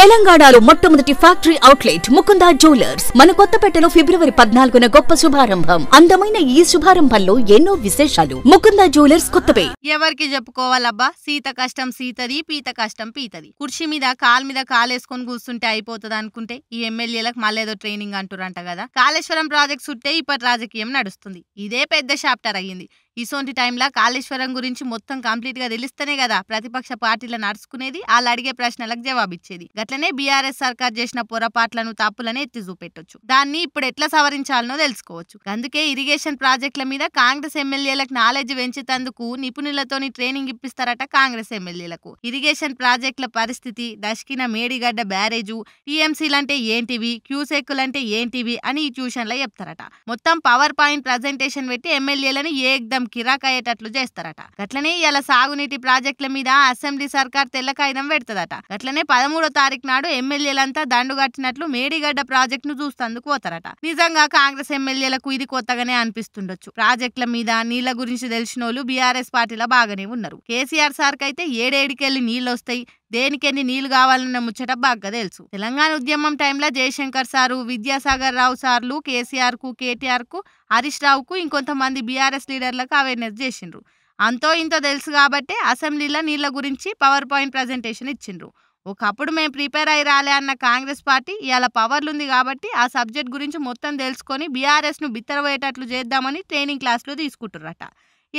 తెలంగాణలో మొట్టమొదటి factory outlet Mukunda jewellers మన కొత్తపేటలో ఫిబ్రవరి పద్నాలుగున గొప్ప శుభారంభం అందమైన ఈ శుభారంభంలో ఎన్నో విశేషాలు ముకుంద జ్యువెలర్స్ కొత్తపే ఎవరికి చెప్పుకోవాలబ్బా సీత కష్టం సీతది పీత కష్టం పీతది కుర్చీ మీద కాలు మీద కాలేసుకొని కూర్చుంటే అయిపోతుంది అనుకుంటే ఈ ఎమ్మెల్యేలకు మళ్ళేదో ట్రైనింగ్ అంటురంట కదా కాళేశ్వరం ప్రాజెక్ట్ చుట్టే ఇప్పటి రాజకీయం నడుస్తుంది ఇదే పెద్ద చాప్టర్ అయ్యింది ఇసోంటి టైంలా కాళేశ్వరం గురించి మొత్తం కంప్లీట్గా తెలిస్తేనే కదా ప్రతిపక్ష పార్టీలు నడుచుకునేది వాళ్ళు అడిగే ప్రశ్నలకు జవాబిచ్చేది గట్లనే బీఆర్ఎస్ సర్కార్ చేసిన పొరపాట్లను తప్పులను ఎత్తి చూపెట్టొచ్చు దాన్ని ఇప్పుడు ఎట్లా సవరించాలనో తెలుసుకోవచ్చు అందుకే ఇరిగేషన్ ప్రాజెక్టుల మీద కాంగ్రెస్ ఎమ్మెల్యేలకు నాలెడ్జ్ పెంచేందుకు నిపుణులతోని ట్రైనింగ్ ఇప్పిస్తారట కాంగ్రెస్ ఎమ్మెల్యేలకు ఇరిగేషన్ ప్రాజెక్టుల పరిస్థితి దశకిన మేడిగడ్డ బ్యారేజు టీఎంసీలంటే ఏంటివి క్యూసెక్కులంటే ఏంటివి అని ఈ ట్యూషన్లో చెప్తారట మొత్తం పవర్ పాయింట్ ప్రజెంటేషన్ పెట్టి ఎమ్మెల్యేలను ఏకదం కాగితం కిరాకయ్యేటట్లు చేస్తారట గట్లనే ఇలా సాగునీటి ప్రాజెక్టుల మీద అసెంబ్లీ సర్కార్ తెల్ల కాగితం పెడతదట గట్లనే పదమూడో తారీఖు నాడు ఎమ్మెల్యేలంతా దండు కట్టినట్లు మేడిగడ్డ ప్రాజెక్ట్ ను చూస్తందుకు పోతారట నిజంగా కాంగ్రెస్ ఎమ్మెల్యేలకు ఇది కొత్తగానే అనిపిస్తుండొచ్చు ప్రాజెక్టుల మీద నీళ్ల గురించి తెలిసిన వాళ్ళు బీఆర్ఎస్ పార్టీలో బాగానే ఉన్నారు కేసీఆర్ సార్ అయితే ఏడేడికెళ్లి నీళ్ళు వస్తాయి దేనికెన్ని నీళ్లు కావాలన్న ముచ్చట బాగా తెలుసు తెలంగాణ ఉద్యమం టైంలో జయశంకర్ సారు విద్యాసాగర్ రావు సార్లు కేసీఆర్ కు కేటీఆర్ కు హరీష్ రావుకు ఇంకొంతమంది బీఆర్ఎస్ లీడర్లకు అవేర్నెస్ చేసిండ్రు అంతో ఇంతో తెలుసు కాబట్టి అసెంబ్లీలో నీళ్ల గురించి పవర్ పాయింట్ ప్రజెంటేషన్ ఇచ్చిండ్రు ఒకప్పుడు మేము ప్రిపేర్ అయి రాలే అన్న కాంగ్రెస్ పార్టీ ఇవాళ పవర్లు ఉంది కాబట్టి ఆ సబ్జెక్ట్ గురించి మొత్తం తెలుసుకొని బీఆర్ఎస్ను బిత్తరపోయేటట్లు చేద్దామని ట్రైనింగ్ క్లాసులు తీసుకుంటున్నారట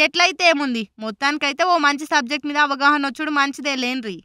ఎట్లయితే ఏముంది మొత్తానికైతే ఓ మంచి సబ్జెక్ట్ మీద అవగాహన వచ్చుడు మంచిదే లేన్రీ